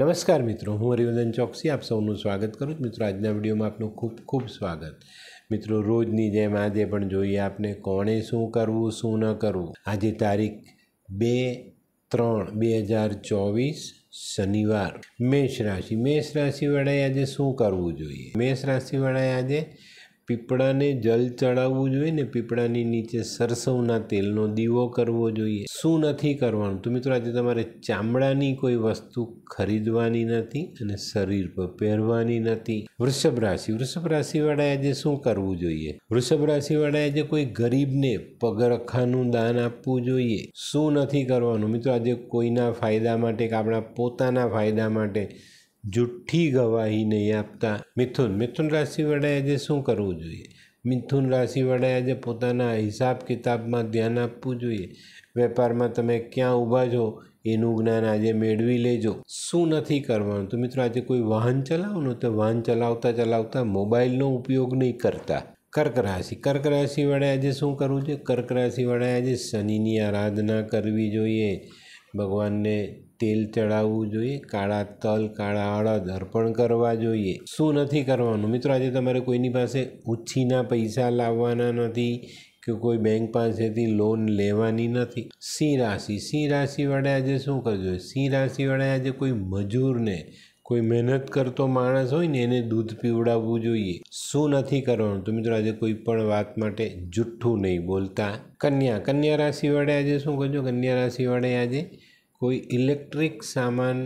નમસ્કાર મિત્રો હું હરિવર્ધન ચોકસી આપ સૌનું સ્વાગત કરું છું મિત્રો આજના વિડીયોમાં આપનું ખૂબ ખૂબ સ્વાગત મિત્રો રોજની જેમ આજે પણ જોઈએ આપને કોણે શું કરવું શું ન કરવું આજે તારીખ બે ત્રણ બે હજાર ચોવીસ શનિવાર મેષ રાશિ મેષ રાશિવાળાએ આજે શું કરવું જોઈએ મેષ રાશિવાળાએ આજે પીપળાને જલ ચડાવવું જોઈએ ને પીપળાની નીચે સરસવના તેલનો દીવો કરવો જોઈએ શું નથી કરવાનું તો મિત્રો આજે તમારે ચામડાની કોઈ વસ્તુ ખરીદવાની નથી અને શરીર પર પહેરવાની નથી વૃષભ રાશિ વૃષભ રાશિવાળાએ આજે શું કરવું જોઈએ વૃષભ રાશિવાળાએ આજે કોઈ ગરીબને પગરખાનું દાન આપવું જોઈએ શું નથી કરવાનું મિત્રો આજે કોઈના ફાયદા માટે કે આપણા પોતાના ફાયદા માટે જુઠ્ઠી ગવાહી નહીં આપતા મિથુન મિથુન રાશિવાળાએ આજે શું કરવું જોઈએ મિથુન રાશિવાળાએ આજે પોતાના હિસાબ કિતાબમાં ધ્યાન આપવું જોઈએ વેપારમાં તમે ક્યાં ઊભા છો એનું જ્ઞાન આજે મેળવી લેજો શું નથી કરવાનું તો મિત્રો આજે કોઈ વાહન ચલાવવાનું તો વાહન ચલાવતા ચલાવતા મોબાઈલનો ઉપયોગ નહીં કરતા કર્ક રાશિ કર્ક રાશિવાળાએ આજે શું કરવું જોઈએ કર્ક રાશિવાળા આજે શનિની આરાધના કરવી જોઈએ ભગવાનને તેલ ચડાવવું જોઈએ કાળા તલ કાળા અડદ અર્પણ કરવા જોઈએ શું નથી કરવાનું મિત્રો આજે તમારે કોઈની પાસે ઉછીના પૈસા લાવવાના નથી કે કોઈ બેંક પાસેથી લોન લેવાની નથી સિંહ રાશિ સિંહ રાશિવાળા આજે શું કરજો સિંહ રાશિવાળા આજે કોઈ મજૂરને કોઈ મહેનત કરતો માણસ હોય ને એને દૂધ પીવડાવવું જોઈએ શું નથી કરવાનું તો મિત્રો આજે કોઈ પણ વાત માટે જુઠ્ઠું નહીં બોલતા કન્યા કન્યા રાશિવાળે આજે શું કરજો કન્યા રાશિવાળે આજે કોઈ ઇલેક્ટ્રિક સામાન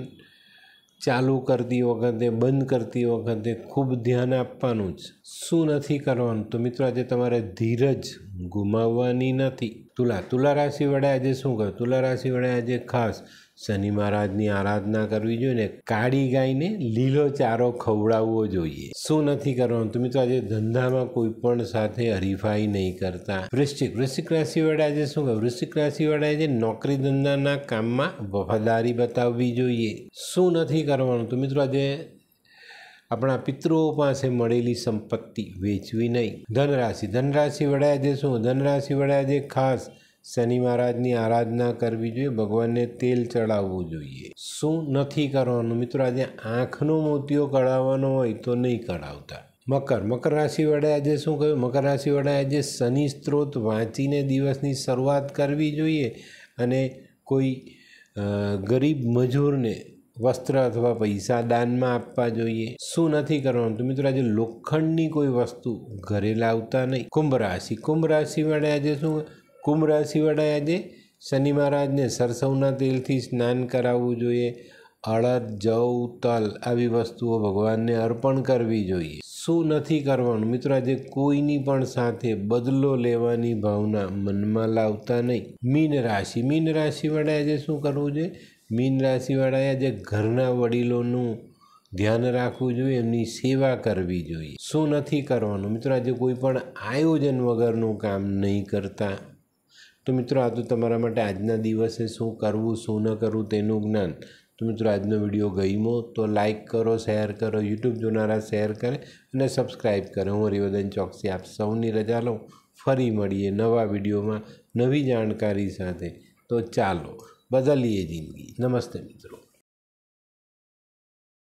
ચાલુ કરતી વખતે બંધ કરતી વખતે ખૂબ ધ્યાન આપવાનું જ શું નથી કરવાનું તો મિત્રો આજે તમારે ધીરજ ગુમાવવાની નથી તુલા તુલા રાશિ વડે આજે શું કહ્યું તુલા રાશિ વડે આજે ખાસ શનિ મહારાજની આરાધના કરવી જોઈએ ને કાળી ગાયને લીલો ચારો ખવડાવવો જોઈએ શું નથી કરવાનું તમે તો આજે ધંધામાં કોઈ પણ સાથે હરીફાઈ નહીં કરતા વૃશ્ચિક વૃશ્ચિક રાશિ વડે આજે શું કહ્યું વૃશ્ચિક રાશિ વડે આજે નોકરી ધંધાના કામમાં વફાદારી બતાવવી જોઈએ શું નથી કરવાનું તો મિત્રો આજે આપણા પિતૃઓ પાસે મળેલી સંપત્તિ વેચવી નહીં ધનરાશિ ધનરાશિ વડે આજે શું ધનરાશિ વડે આજે ખાસ શનિ મહારાજની આરાધના કરવી જોઈએ ભગવાનને તેલ ચડાવવું જોઈએ શું નથી કરવાનું મિત્રો આજે આંખનો મોતિયો કઢાવવાનો હોય તો નહીં કઢાવતા મકર મકર રાશિ વડે આજે શું કહ્યું મકર રાશિ વડે આજે શનિ સ્ત્રોત વાંચીને દિવસની શરૂઆત કરવી જોઈએ અને કોઈ ગરીબ મજૂરને વસ્ત્ર અથવા પૈસા દાનમાં આપવા જોઈએ શું નથી કરવાનું તો મિત્રો આજે લોખંડની કોઈ વસ્તુ ઘરે લાવતા નહીં કુંભ રાશિ કુંભ રાશિવાળા આજે શું કુંભ રાશિવાળા આજે શનિ મહારાજને સરસવના તેલથી સ્નાન કરાવવું જોઈએ અળદ જવ તલ આવી વસ્તુઓ ભગવાનને અર્પણ કરવી જોઈએ શું નથી કરવાનું મિત્રો આજે કોઈની પણ સાથે બદલો લેવાની ભાવના મનમાં લાવતા નહીં મીન રાશિ મીન રાશિવાળા આજે શું કરવું જોઈએ મીન રાશિવાળાએ જે ઘરના વડીલોનું ધ્યાન રાખવું જોઈએ એમની સેવા કરવી જોઈએ શું નથી કરવાનું મિત્રો આજે કોઈ પણ આયોજન વગરનું કામ નહીં કરતા તો મિત્રો આ તો તમારા માટે આજના દિવસે શું કરવું શું ન કરવું તેનું જ્ઞાન તો મિત્રો આજનો વિડીયો ગઈમો તો લાઇક કરો શેર કરો યુટ્યુબ જોનારા શેર કરે અને સબસ્ક્રાઈબ કરે હું હરિવર્ધન ચોકસી આપ સૌની રજા લઉં ફરી મળીએ નવા વિડીયોમાં નવી જાણકારી સાથે તો ચાલો બદલીએ જિંદગી નમસ્તે મિત્રો